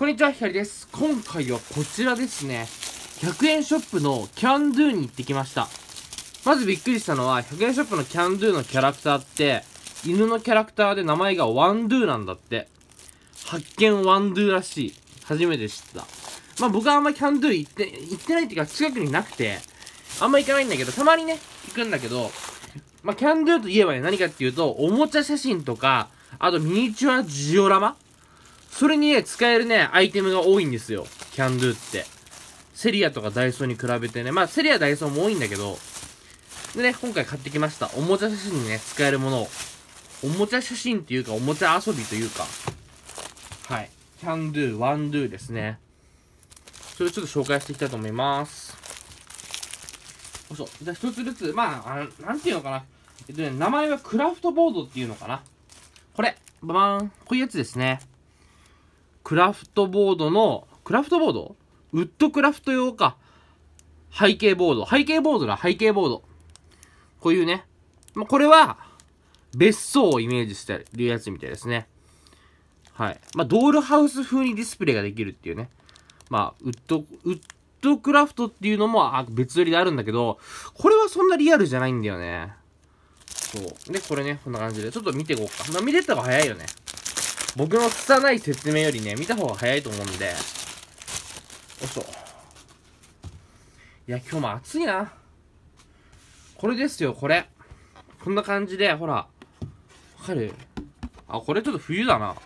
こんにちは、ひかりです。今回はこちらですね。100円ショップのキャンドゥに行ってきました。まずびっくりしたのは、100円ショップのキャンドゥのキャラクターって、犬のキャラクターで名前がワンドゥなんだって。発見ワンドゥらしい。初めて知った。まあ僕はあんまキャンドゥ行って、行ってないっていうか近くになくて、あんま行かないんだけど、たまにね、行くんだけど、まあキャンドゥといえばね、何かっていうと、おもちゃ写真とか、あとミニチュアジオラマそれにね、使えるね、アイテムが多いんですよ。キャンドゥって。セリアとかダイソーに比べてね。まあ、セリア、ダイソーも多いんだけど。でね、今回買ってきました。おもちゃ写真にね、使えるものを。おもちゃ写真っていうか、おもちゃ遊びというか。はい。キャンドゥ、ワンドゥですね。それをちょっと紹介していきたいと思います。よいしょ。じゃあ一つずつ、まあ、あなんていうのかな。えっとね、名前はクラフトボードっていうのかな。これ、ババーン。こういうやつですね。クラフトボードの、クラフトボードウッドクラフト用か。背景ボード。背景ボードだ、背景ボード。こういうね。まあ、これは、別荘をイメージしてるやつみたいですね。はい。まあ、ドールハウス風にディスプレイができるっていうね。まあ、ウッド、ウッドクラフトっていうのも、あ、別売りであるんだけど、これはそんなリアルじゃないんだよね。そう。で、これね、こんな感じで。ちょっと見ていこうか。まあ、見れた方が早いよね。僕の拙い説明よりね、見た方が早いと思うんで。おいしょ。いや、今日も暑いな。これですよ、これ。こんな感じで、ほら。わかるあ、これちょっと冬だな。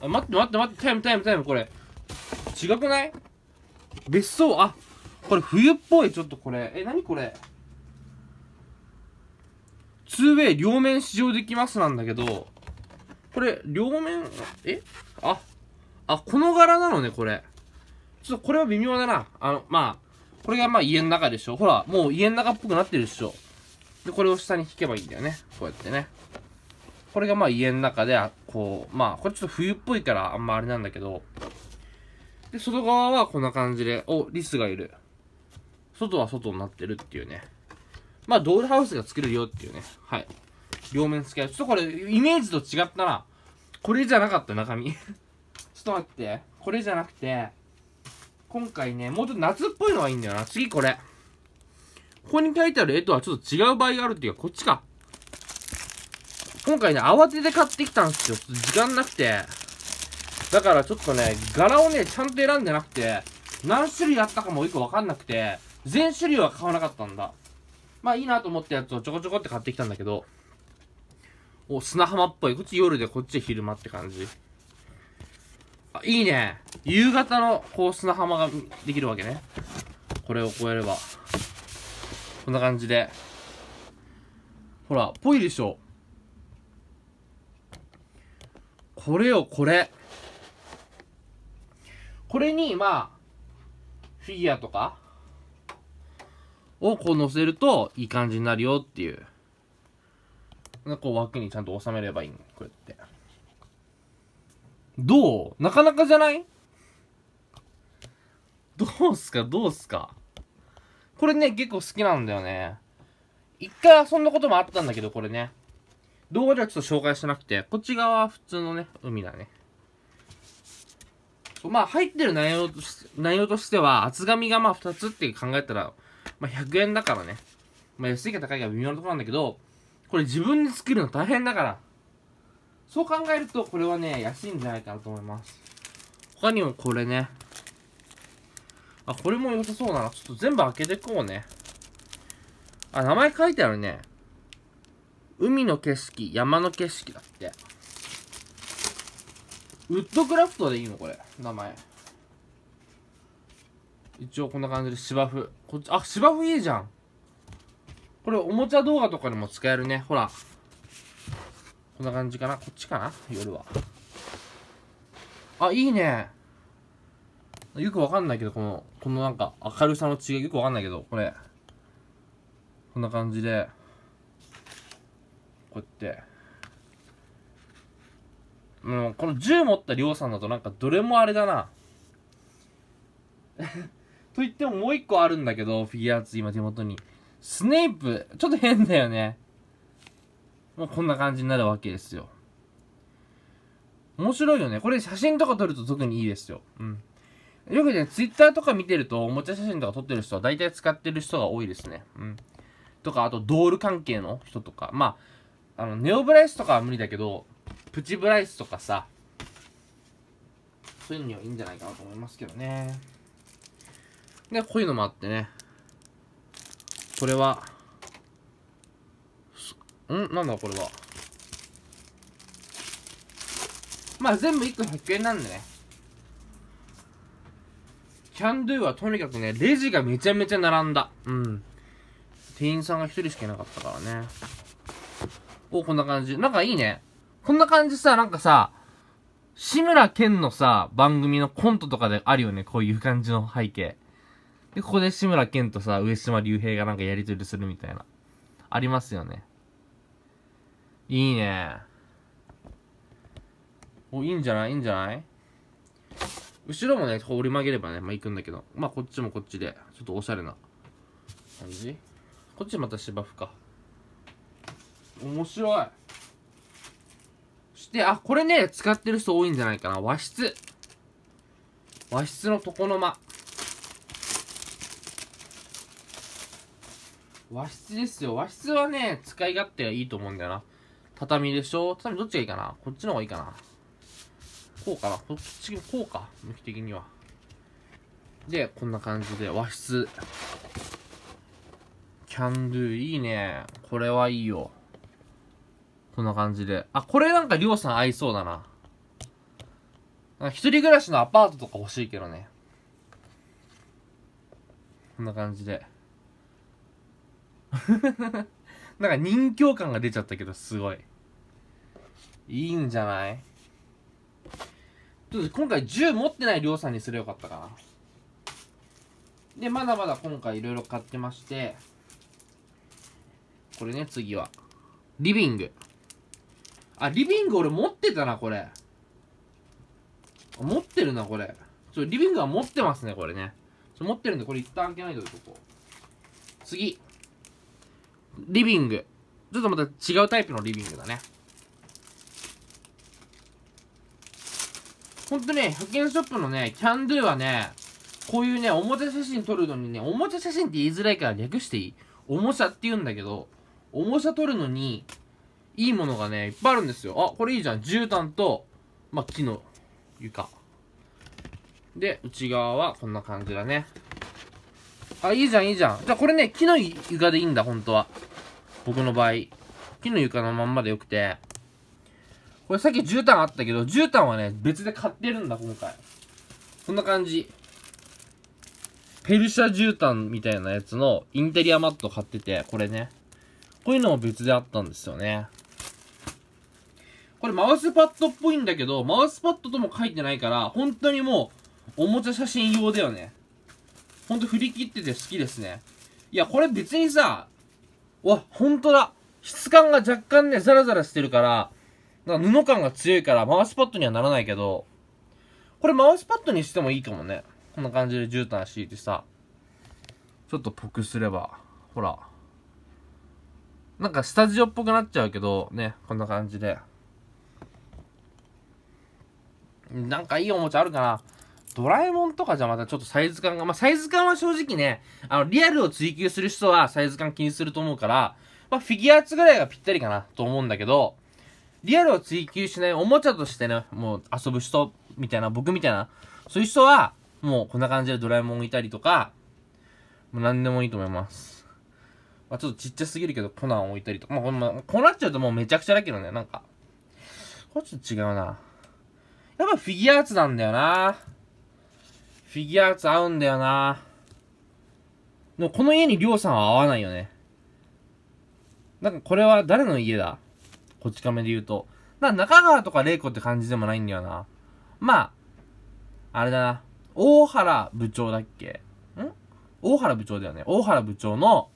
あ、待って待って待って、タイムタイムタイム、これ。違くない別荘、あ、これ冬っぽい、ちょっとこれ。え、なにこれ ?2way 両面使用できますなんだけど、これ、両面、えあ、あ、この柄なのね、これ。ちょっとこれは微妙だな。あの、まあ、これがまあ家の中でしょ。ほら、もう家の中っぽくなってるでしょ。で、これを下に引けばいいんだよね。こうやってね。これがまあ家の中で、こう、まあ、これちょっと冬っぽいからあんまあれなんだけど。で、外側はこんな感じで、お、リスがいる。外は外になってるっていうね。まあ、ドールハウスが作れるよっていうね。はい。両面付き合う。ちょっとこれ、イメージと違ったな。これじゃなかった中身 ちょっと待ってこれじゃなくて今回ねもうちょっと夏っぽいのがいいんだよな次これここに書いてある絵とはちょっと違う場合があるっていうかこっちか今回ね慌てて買ってきたんですよちょっと時間なくてだからちょっとね柄をねちゃんと選んでなくて何種類あったかもよ個わかんなくて全種類は買わなかったんだまあいいなと思ったやつをちょこちょこって買ってきたんだけどお、砂浜っぽい。こっち夜で、こっち昼間って感じ。あ、いいね。夕方の、こう、砂浜ができるわけね。これをこうやれば。こんな感じで。ほら、ぽいでしょ。これよ、これ。これに、まあ、フィギュアとかをこう乗せるといい感じになるよっていう。こう枠にちゃんと収めればいいのこうやってどうなかなかじゃないどうすかどうすかこれね結構好きなんだよね一回遊んだこともあったんだけどこれね動画ではちょっと紹介してなくてこっち側は普通のね海だねまあ入ってる内容とし内容としては厚紙がまあ2つって考えたら、まあ、100円だからね、まあ、安いか高いか微妙なところなんだけどこれ自分で作るの大変だから。そう考えると、これはね、安いんじゃないかなと思います。他にもこれね。あ、これも良さそうだな。ちょっと全部開けてこうね。あ、名前書いてあるね。海の景色、山の景色だって。ウッドクラフトでいいのこれ。名前。一応こんな感じで芝生。こっち、あ、芝生いいじゃん。これおもちゃ動画とかにも使えるね。ほら。こんな感じかな。こっちかな夜は。あ、いいね。よくわかんないけど、この、このなんか明るさの違い、よくわかんないけど、これ。こんな感じで、こうやって。うん、この銃持ったりょうさんだとなんかどれもあれだな。と言ってももう一個あるんだけど、フィギュアーツ今手元に。スネイプ、ちょっと変だよね。もうこんな感じになるわけですよ。面白いよね。これ写真とか撮ると特にいいですよ。うん。よくね、ツイッターとか見てると、おもちゃ写真とか撮ってる人は大体使ってる人が多いですね。うん。とか、あと、ドール関係の人とか。まあ、あの、ネオブライスとかは無理だけど、プチブライスとかさ、そういうのにはいいんじゃないかなと思いますけどね。で、こういうのもあってね、これは、んなんだこれは。まあ全部1個100円なんでね。キャンドゥはとにかくね、レジがめちゃめちゃ並んだ。うん。店員さんが1人しかいなかったからね。お、こんな感じ。なんかいいね。こんな感じさ、なんかさ、志村けんのさ、番組のコントとかであるよね、こういう感じの背景。で、ここで志村けんとさ、上島竜兵がなんかやりとりするみたいな。ありますよね。いいね。お、いいんじゃないいいんじゃない後ろもね、こ折り曲げればね、まあ、行くんだけど。まあ、こっちもこっちで、ちょっとおしゃれな感じ。こっちまた芝生か。面白い。して、あ、これね、使ってる人多いんじゃないかな。和室。和室の床の間。和室ですよ。和室はね、使い勝手がいいと思うんだよな。畳でしょ畳どっちがいいかなこっちの方がいいかなこうかなこっち、こうか。向き的には。で、こんな感じで和室。キャンドゥいいね。これはいいよ。こんな感じで。あ、これなんかりょうさん合いそうだな。な一人暮らしのアパートとか欲しいけどね。こんな感じで。なんか人形感が出ちゃったけどすごいいいんじゃないちょっと今回銃持ってないりょうさんにすればよかったかなでまだまだ今回いろいろ買ってましてこれね次はリビングあリビング俺持ってたなこれ持ってるなこれちょリビングは持ってますねこれね持ってるんでこれ一旦開けないとこ次リビング。ちょっとまた違うタイプのリビングだね。ほんとね、100円ショップのね、キャンドゥはね、こういうね、表写真撮るのにね、おもちゃ写真って言いづらいから略していい。重さって言うんだけど、重さ撮るのに、いいものがね、いっぱいあるんですよ。あ、これいいじゃん。絨毯と、まあ、木の床。で、内側はこんな感じだね。あ、いいじゃん、いいじゃん。じゃこれね、木の床でいいんだ、本当は。僕の場合。木の床のまんまでよくて。これさっき絨毯あったけど、絨毯はね、別で買ってるんだ、今回。こんな感じ。ペルシャ絨毯みたいなやつのインテリアマット買ってて、これね。こういうのも別であったんですよね。これマウスパッドっぽいんだけど、マウスパッドとも書いてないから、本当にもう、おもちゃ写真用だよね。ほんと振り切ってて好きですね。いや、これ別にさ、わ、ほんとだ。質感が若干ね、ザラザラしてるから、か布感が強いからマウスパッドにはならないけど、これマウスパッドにしてもいいかもね。こんな感じで絨毯敷いてさ、ちょっとぽくすれば、ほら、なんかスタジオっぽくなっちゃうけど、ね、こんな感じで。なんかいいおもちゃあるかなドラえもんとかじゃまたちょっとサイズ感が、まあ、サイズ感は正直ね、あの、リアルを追求する人はサイズ感気にすると思うから、まあ、フィギュアーツぐらいがぴったりかなと思うんだけど、リアルを追求しないおもちゃとしてね、もう遊ぶ人みたいな、僕みたいな、そういう人は、もうこんな感じでドラえもんいたりとか、もう何でもいいと思います。まあ、ちょっとちっちゃすぎるけど、コナン置いたりとか、まあ、まこうなっちゃうともうめちゃくちゃだけどね、なんか。これちょっと違うな。やっぱフィギュアーツなんだよな。フィギュアーツ合うんだよなでもこの家にりょうさんは合わないよね。なんかこれは誰の家だこっち亀で言うと。な中川とか玲子って感じでもないんだよな。まあ、あれだな。大原部長だっけん大原部長だよね。大原部長の、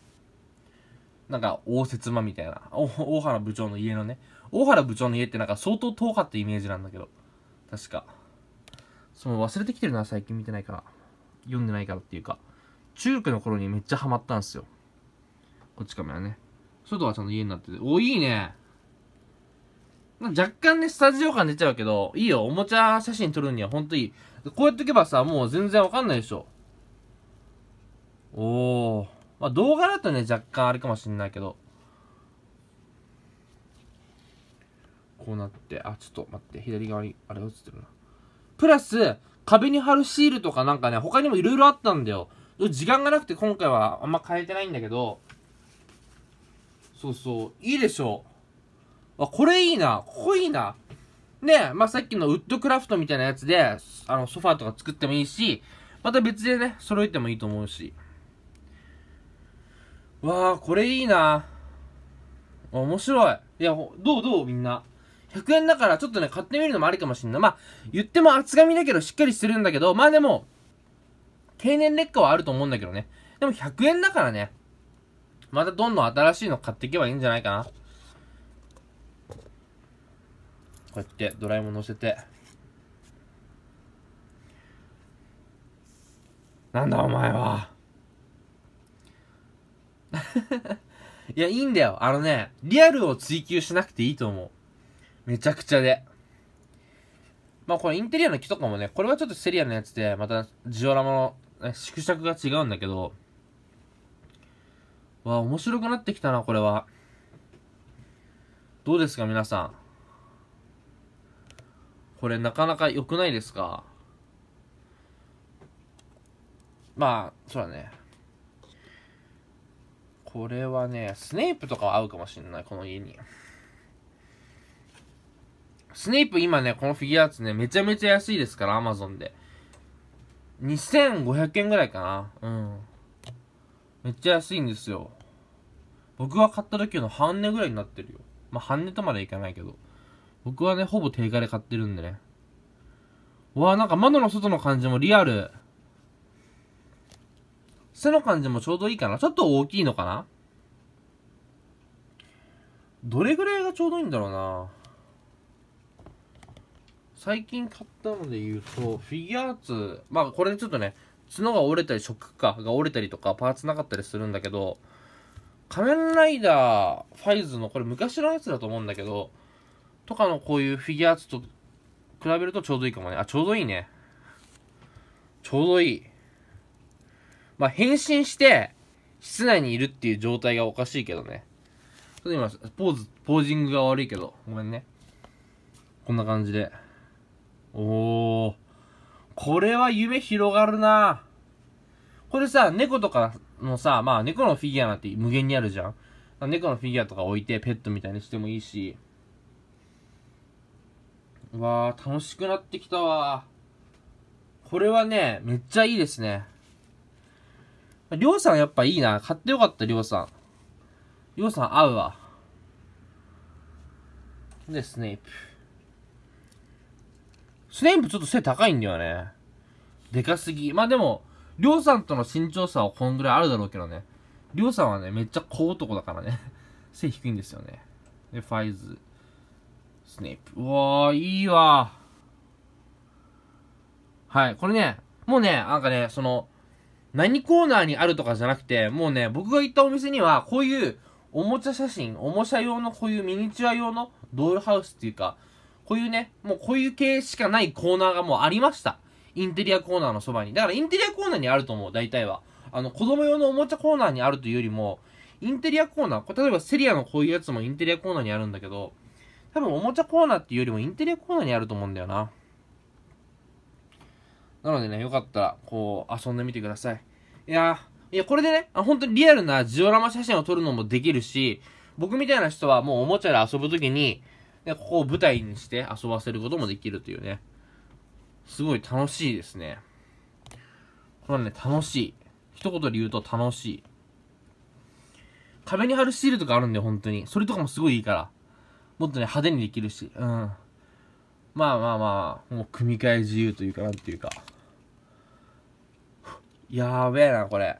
なんか、応接間みたいな。大原部長の家のね。大原部長の家ってなんか相当遠かったイメージなんだけど。確か。その忘れてきてるの最近見てないから、読んでないからっていうか、中学の頃にめっちゃハマったんですよ。こっちカメラね。外はちゃんと家になってて。お、いいね若干ね、スタジオ感出ちゃうけど、いいよ、おもちゃ写真撮るにはほんといい。こうやっておけばさ、もう全然わかんないでしょ。おー。まあ動画だとね、若干あれかもしんないけど。こうなって、あ、ちょっと待って、左側にあれ映ってるな。プラス、壁に貼るシールとかなんかね、他にも色々あったんだよ。時間がなくて今回はあんま変えてないんだけど、そうそう、いいでしょう。あ、これいいな、ここいいな。ねまあ、さっきのウッドクラフトみたいなやつで、あの、ソファーとか作ってもいいし、また別でね、揃えてもいいと思うし。わあ、これいいな。面白い。いや、どうどうみんな。100円だからちょっとね、買ってみるのもありかもしんない。まあ、言っても厚紙だけどしっかりしてるんだけど、まあでも、経年劣化はあると思うんだけどね。でも100円だからね、またどんどん新しいの買っていけばいいんじゃないかな。こうやってドラえもん乗せて。なんだお前は。いや、いいんだよ。あのね、リアルを追求しなくていいと思う。めちゃくちゃで。まあこれインテリアの木とかもね、これはちょっとセリアのやつで、またジオラマの、ね、縮尺が違うんだけど、わあ、面白くなってきたな、これは。どうですか、皆さん。これなかなか良くないですかまあ、そうだね。これはね、スネープとかは合うかもしんない、この家に。スネイプ今ね、このフィギュアーツね、めちゃめちゃ安いですから、アマゾンで。2500円ぐらいかな。うん。めっちゃ安いんですよ。僕が買った時の半値ぐらいになってるよ。まあ、半値とまでいかないけど。僕はね、ほぼ定価で買ってるんでね。うわあなんか窓の外の感じもリアル。背の感じもちょうどいいかな。ちょっと大きいのかなどれぐらいがちょうどいいんだろうな。最近買ったので言うと、フィギュアーツ、まあこれちょっとね、角が折れたり、食かが折れたりとか、パーツなかったりするんだけど、仮面ライダー、ファイズの、これ昔のやつだと思うんだけど、とかのこういうフィギュアーツと比べるとちょうどいいかもね。あ、ちょうどいいね。ちょうどいい。まあ、変身して、室内にいるっていう状態がおかしいけどね。ちょっと今、ポーズ、ポージングが悪いけど、ごめんね。こんな感じで。おー。これは夢広がるなこれさ、猫とかのさ、まあ猫のフィギュアなんて無限にあるじゃん。猫のフィギュアとか置いてペットみたいにしてもいいし。わー、楽しくなってきたわこれはね、めっちゃいいですね。りょうさんやっぱいいな。買ってよかった、りょうさん。りょうさん合うわ。ですね。スネイプちょっと背高いんだよね。でかすぎ。まあでも、りょうさんとの身長差はこんぐらいあるだろうけどね。りょうさんはね、めっちゃ小男だからね。背低いんですよね。で、ファイズ、スネイプ。うわー、いいわはい、これね、もうね、なんかね、その、何コーナーにあるとかじゃなくて、もうね、僕が行ったお店には、こういうおもちゃ写真、おもちゃ用のこういうミニチュア用のドールハウスっていうか、こういうね、もうこういう系しかないコーナーがもうありました。インテリアコーナーのそばに。だからインテリアコーナーにあると思う、大体は。あの、子供用のおもちゃコーナーにあるというよりも、インテリアコーナー、これ例えばセリアのこういうやつもインテリアコーナーにあるんだけど、多分おもちゃコーナーっていうよりもインテリアコーナーにあると思うんだよな。なのでね、よかったら、こう、遊んでみてください。いやいや、これでね、本当にリアルなジオラマ写真を撮るのもできるし、僕みたいな人はもうおもちゃで遊ぶときに、で、ここを舞台にして遊ばせることもできるというね。すごい楽しいですね。これはね、楽しい。一言で言うと楽しい。壁に貼るシールとかあるんで、本当に。それとかもすごいいいから。もっとね、派手にできるし。うん。まあまあまあ、もう組み替え自由というか、なんていうか。やべえな、これ。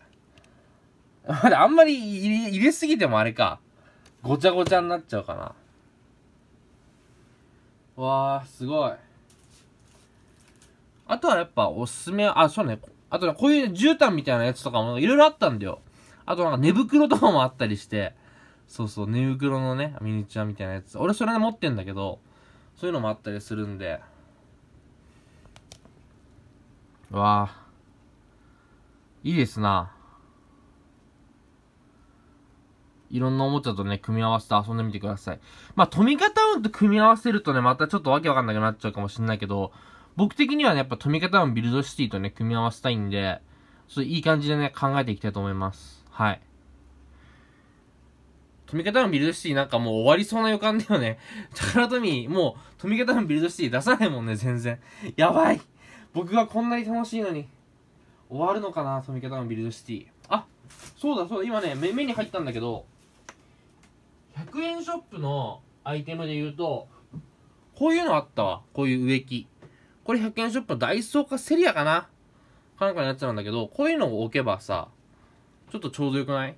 あんまり入れすぎてもあれか。ごちゃごちゃになっちゃうかな。わあすごいあとはやっぱおすすめあそうねあとねこういう絨毯みたいなやつとかもいろいろあったんだよあとなんか寝袋とかもあったりしてそうそう寝袋のねミニチュアみたいなやつ俺それ持ってんだけどそういうのもあったりするんでわあいいですないろんなおもちゃとね、組み合わせて遊んでみてください。まあ、トミカタウンと組み合わせるとね、またちょっとわけわかんなくなっちゃうかもしんないけど、僕的にはね、やっぱトミカタウンビルドシティとね、組み合わせたいんで、そういい感じでね、考えていきたいと思います。はい。トミカタウンビルドシティなんかもう終わりそうな予感だよね。宝トミー、もうトミカタウンビルドシティ出さないもんね、全然。やばい僕がこんなに楽しいのに。終わるのかな、トミカタウンビルドシティ。あ、そうだそうだ、今ね、目に入ったんだけど、100円ショップのアイテムで言うと、こういうのあったわ。こういう植木。これ100円ショップのダイソーかセリアかなかなんかのやつなんだけど、こういうのを置けばさ、ちょっとちょうどよくない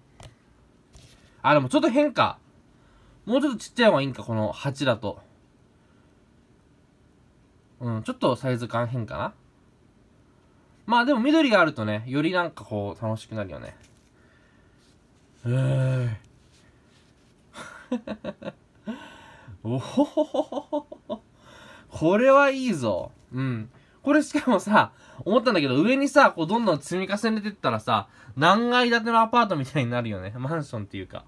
あ、でもちょっと変か。もうちょっとちっちゃい方がいいんか、この8だと。うん、ちょっとサイズ感変かな。まあでも緑があるとね、よりなんかこう楽しくなるよね。うーおほほほほほこれはいいぞ。うん。これしかもさ、思ったんだけど、上にさ、こうどんどん積み重ねてったらさ、何階建てのアパートみたいになるよね。マンションっていうか。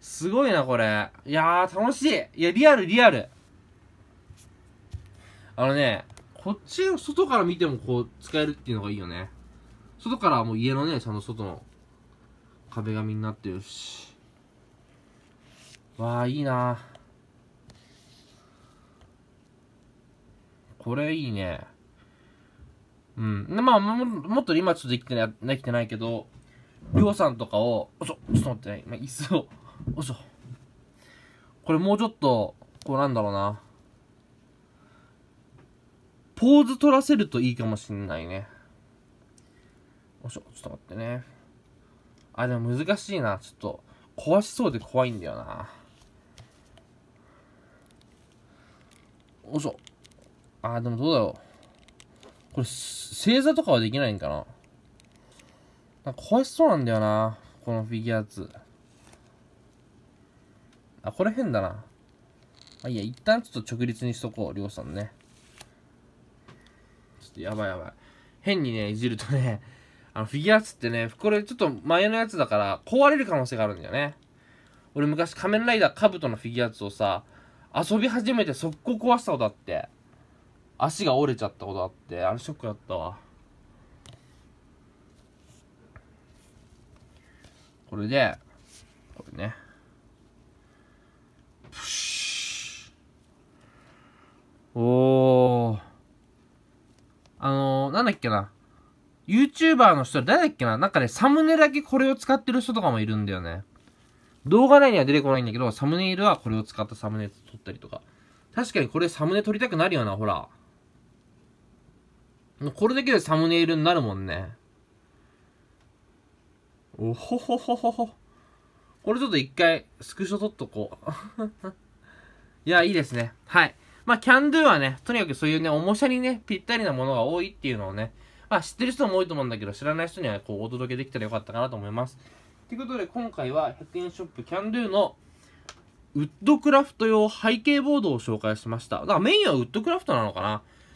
すごいな、これ。いやー、楽しい。いや、リアル、リアル。あのね、こっちの外から見てもこう、使えるっていうのがいいよね。外からはもう家のね、その外の壁紙になってるし。わあいいなこれいいねうんまあももっと今ちょっとできてなできてないけどりょうさんとかをおそちょっと待ってね今椅子をおそこれもうちょっとこうなんだろうなポーズ取らせるといいかもしんないねおしょちょっと待ってねあでも難しいなちょっと壊しそうで怖いんだよなおしょ。あー、でもどうだろう。これ、正座とかはできないんかななんかかそうなんだよな。このフィギュアーツ。あ、これ変だな。あ、いや、一旦ちょっと直立にしとこう、りょうさんね。ちょっとやばいやばい。変にね、いじるとね、あの、フィギュアーツってね、これちょっと前のやつだから、壊れる可能性があるんだよね。俺昔仮面ライダーカブトのフィギュアーツをさ、遊び始めて速攻壊したことあって足が折れちゃったことあってあれショックだったわこれでこれねプシュおおあのー、なんだっけな YouTuber の人誰だっけななんかねサムネだけこれを使ってる人とかもいるんだよね動画内には出てこないんだけど、サムネイルはこれを使ったサムネ撮ったりとか。確かにこれサムネ撮りたくなるよな、ほら。これだけでサムネイルになるもんね。おほほほほほ。これちょっと一回、スクショ撮っとこう。いや、いいですね。はい。まあ、キャンドゥはね、とにかくそういうね、重さにね、ぴったりなものが多いっていうのをね、まあ、知ってる人も多いと思うんだけど、知らない人にはこう、お届けできたらよかったかなと思います。ということで今回は100円ショップキャンドゥのウッドクラフト用背景ボードを紹介しました。だからメインはウッドクラフトなのか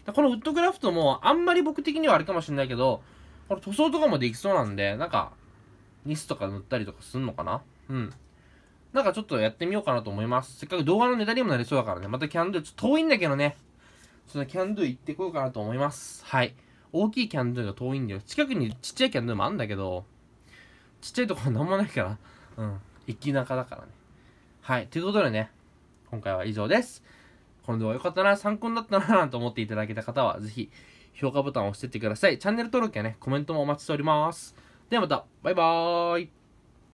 なこのウッドクラフトもあんまり僕的にはあれかもしれないけど、これ塗装とかもできそうなんで、なんか、ニスとか塗ったりとかすんのかなうん。なんかちょっとやってみようかなと思います。せっかく動画のネタにもなりそうだからね。またキャンドゥ、ちょっと遠いんだけどね。そのキャンドゥ行ってこようかなと思います。はい。大きいキャンドゥが遠いんだよ。近くにちっちゃいキャンドゥもあんだけど、ちっちゃいところなんもないから、うん、一気中だからね。はい、ということでね、今回は以上です。この動画良かったな、参考になったな、と思っていただけた方は、ぜひ、評価ボタンを押してってください。チャンネル登録やね、コメントもお待ちしております。ではまた、バイバーイ。